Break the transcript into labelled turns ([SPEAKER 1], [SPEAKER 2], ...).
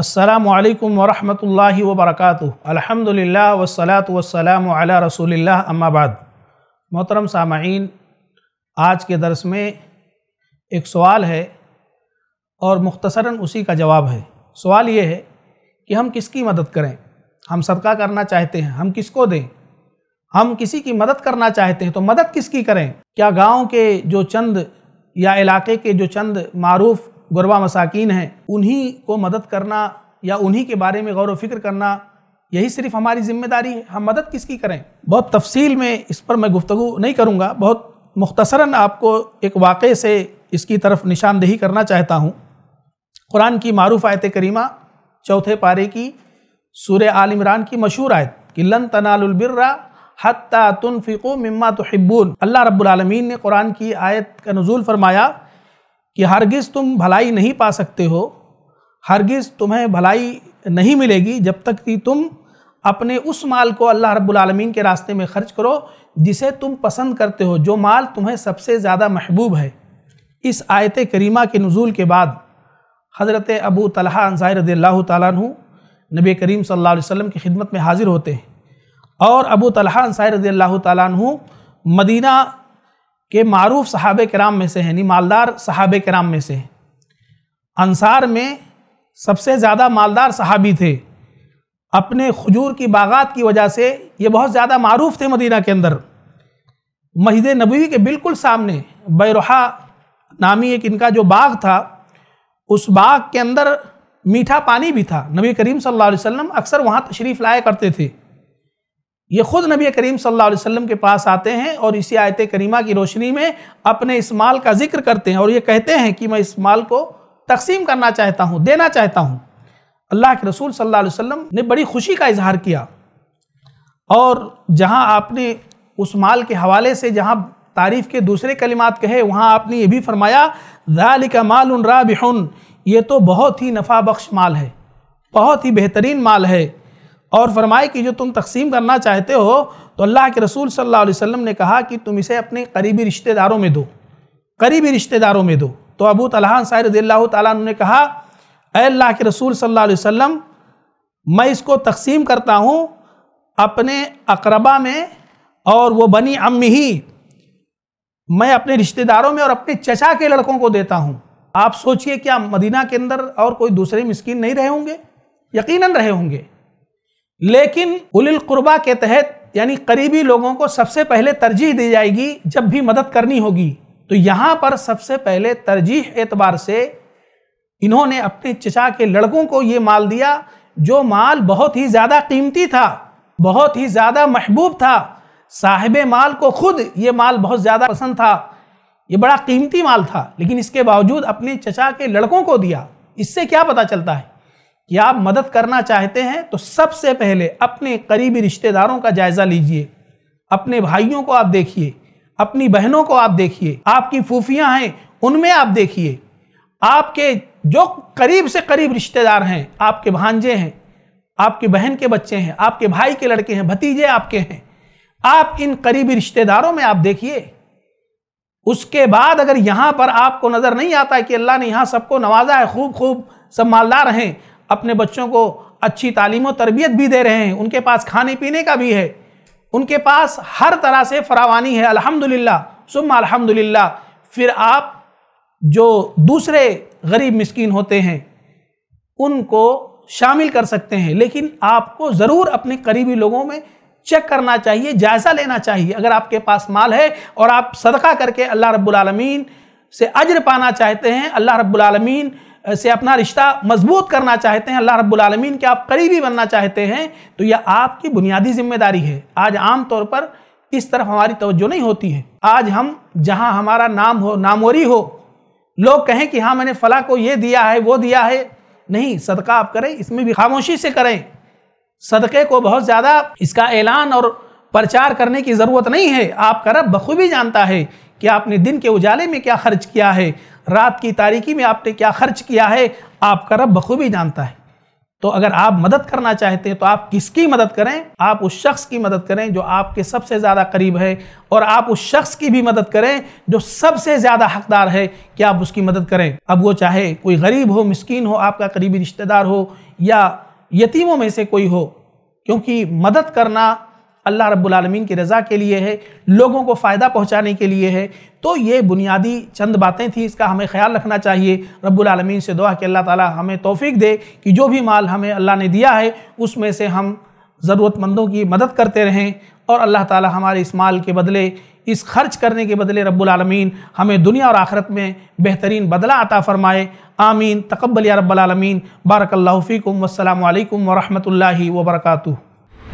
[SPEAKER 1] अस्सलाम वालेकुम वरहमतुल्लाहि अलहमदिल्ला अल्हम्दुलिल्लाह वसलाम वस्सलाम अला रसूलिल्लाह अम्मा बाद मोहतरम सामाइन आज के दरस में एक सवाल है और मुख्तसरन उसी का जवाब है सवाल ये है कि हम किसकी मदद करें हम सदका करना चाहते हैं हम किसको दें हम किसी की मदद करना चाहते हैं तो मदद किसकी करें क्या गांव के जो चंद या इलाके के जो चंद मरूफ़ गुरबा मसाकिन हैं उन्हीं को मदद करना या उन्हीं के बारे में गौर व फिक्र करना यही सिर्फ हमारी जिम्मेदारी है हम मदद किसकी करें बहुत तफसील में इस पर मैं गुफ्तु नहीं करूँगा बहुत मुख्तसरा आपको एक वाक़े से इसकी तरफ निशानदेही करना चाहता हूँ कुरान की मारूफ आयत करीमा चौथे पारे की सूर्य आल इमरान की मशहूर आयत कि लन तनालबिर्रा हत्ता फिको मम्मा तहिब्बून अल्लाह रब्बुल रबालमीन ने कुरान की आयत का नज़ुल फरमाया कि हरगिज़ तुम भलाई नहीं पा सकते हो हरगिज़ तुम्हें भलाई नहीं मिलेगी जब तक कि तुम अपने उस माल को अल्लाह रब्बुल रबालमीन के रास्ते में खर्च करो जिसे तुम पसंद करते हो जो माल तुम्हें सबसे ज़्यादा महबूब है इस आयत करीमा के नज़ुल के बाद हज़रत अबू तलहा अंसार रदील्ला तु नबी करीम सल्लल्लाहु अलैहि वसल्लम की खिदमत में हाज़िर होते हैं और अबू तलहा अंसार रदील्ला मदीना के मरूफ सहाब कराम में से हैं यानी मालदार सहाब कराम में से अंसार में सबसे ज़्यादा मालदार सहाबी थे अपने खजूर की बागात की वजह से ये बहुत ज़्यादा मरूफ थे मदीना के अंदर मस्जिद नबी के बिल्कुल सामने बैरहा नामी एक इनका जो बाग था उस बाग के अंदर मीठा पानी भी था नबी करीम सल्लल्लाहु अलैहि वसल्लम अक्सर वहाँ तशरीफ़ लाया करते थे ये खुद नबी करीम सल्लल्लाहु अलैहि वसल्लम के पास आते हैं और इसी आयत करीमा की रोशनी में अपने इस माल का जिक्र करते हैं और ये कहते हैं कि मैं इस माल को तकसीम करना चाहता हूँ देना चाहता हूँ अल्लाह के रसूल सल्लल्लाहु अलैहि वसल्लम ने बड़ी खुशी का इजहार किया और जहाँ आपने उस माल के हवाले से जहाँ तारीफ़ के दूसरे कलिमात कहे वहाँ आपने ये भी फरमाया ज़ालिका का माल राबिहन ये तो बहुत ही नफ़ा बख्श माल है बहुत ही बेहतरीन माल है और फरमाए कि जो तुम तकसीम करना चाहते हो तो अल्लाह के रसूल सल्लल्लाहु अलैहि वसल्लम ने कहा कि तुम इसे अपने करीबी रिश्तेदारों में दो करीबी रिश्तेदारों में दो तो अबू तलहान साहिर दिल्ला ने कहा अल्लाह के रसूल सल्ला वसम मैं इसको तकसीम करता हूँ अपने अकरबा में और वो बनी अम्मी ही मैं अपने रिश्तेदारों में और अपने चचा के लड़कों को देता हूँ आप सोचिए क्या मदीना के अंदर और कोई दूसरे मिस्किन नहीं रहे होंगे यकीनन रहे होंगे लेकिन उलिलकुरबा के तहत यानी करीबी लोगों को सबसे पहले तरजीह दी जाएगी जब भी मदद करनी होगी तो यहाँ पर सबसे पहले तरजीह एतबार से इन्होंने अपने चचा के लड़कों को ये माल दिया जो माल बहुत ही ज़्यादा कीमती था बहुत ही ज़्यादा महबूब था साहिब माल को खुद ये माल बहुत ज़्यादा पसंद था ये बड़ा कीमती माल था लेकिन इसके बावजूद अपने चचा के लड़कों को दिया इससे क्या पता चलता है कि आप मदद करना चाहते हैं तो सबसे पहले अपने करीबी रिश्तेदारों का जायज़ा लीजिए अपने भाइयों को आप देखिए अपनी बहनों को आप देखिए आपकी फूफियाँ हैं उनमें आप देखिए आपके जो करीब से करीब रिश्तेदार हैं आपके भांजे हैं आपकी बहन के बच्चे हैं आपके भाई के लड़के हैं भतीजे आपके हैं आप इन करीबी रिश्तेदारों में आप देखिए उसके बाद अगर यहाँ पर आपको नज़र नहीं आता कि अल्लाह ने यहाँ सबको नवाजा है खूब खूब सब मालदार हैं अपने बच्चों को अच्छी तालीम और तरबियत भी दे रहे हैं उनके पास खाने पीने का भी है उनके पास हर तरह से फरावानी है अल्हम्दुलिल्लाह सुम्मा अल्हम्दुलिल्लाह फिर आप जो दूसरे गरीब मिस्किन होते हैं उनको शामिल कर सकते हैं लेकिन आपको ज़रूर अपने करीबी लोगों में चेक करना चाहिए जायज़ा लेना चाहिए अगर आपके पास माल है और आप सदका करके अल्लाह रब्बुल रबालमीन से अज्र पाना चाहते हैं अल्लाह रब्बुल रबालमीन से अपना रिश्ता मजबूत करना चाहते हैं अल्लाह रब्बुल आलमीन के आप करीबी बनना चाहते हैं तो यह आपकी बुनियादी जिम्मेदारी है आज आम तौर पर इस तरफ हमारी तवज्जो नहीं होती है आज हम जहाँ हमारा नाम हो नामोरी हो लोग कहें कि हाँ मैंने फला को ये दिया है वो दिया है नहीं सदका आप करें इसमें भी खामोशी से करें सदक़े को बहुत ज़्यादा इसका ऐलान और प्रचार करने की ज़रूरत नहीं है आपका रब बखूबी जानता है कि आपने दिन के उजाले में क्या खर्च किया है रात की तारीकी में आपने क्या खर्च किया है आपका रब बखूबी जानता है तो अगर आप मदद करना चाहते हैं तो आप किसकी मदद करें आप उस शख्स की मदद करें जो आपके सबसे ज़्यादा करीब है और आप उस शख्स की भी मदद करें जो सबसे ज़्यादा हकदार है कि आप उसकी मदद करें अब वो चाहे कोई गरीब हो मिसकीन हो आपका करीबी रिश्तेदार हो या यतीमों में से कोई हो क्योंकि मदद करना अल्लाह रब्बुलमीन की रज़ा के लिए है लोगों को फ़ायदा पहुंचाने के लिए है तो ये बुनियादी चंद बातें थी इसका हमें ख्याल रखना चाहिए रब्बुल से दुआ कि अल्लाह ताला हमें तोफ़ी दे कि जो भी माल हमें अल्लाह ने दिया है उसमें से हम ज़रूरतमंदों की मदद करते रहें और अल्लाह ताली हमारे इस माल के बदले इस खर्च करने के बदले रब्बुलमीन हमें दुनिया और आखरत में बेहतरीन बदला अता फ़रमाए आमीन तकबल या रब्बालमीन बारकल्लाफ़ीकम वसलम वरहमल वर्का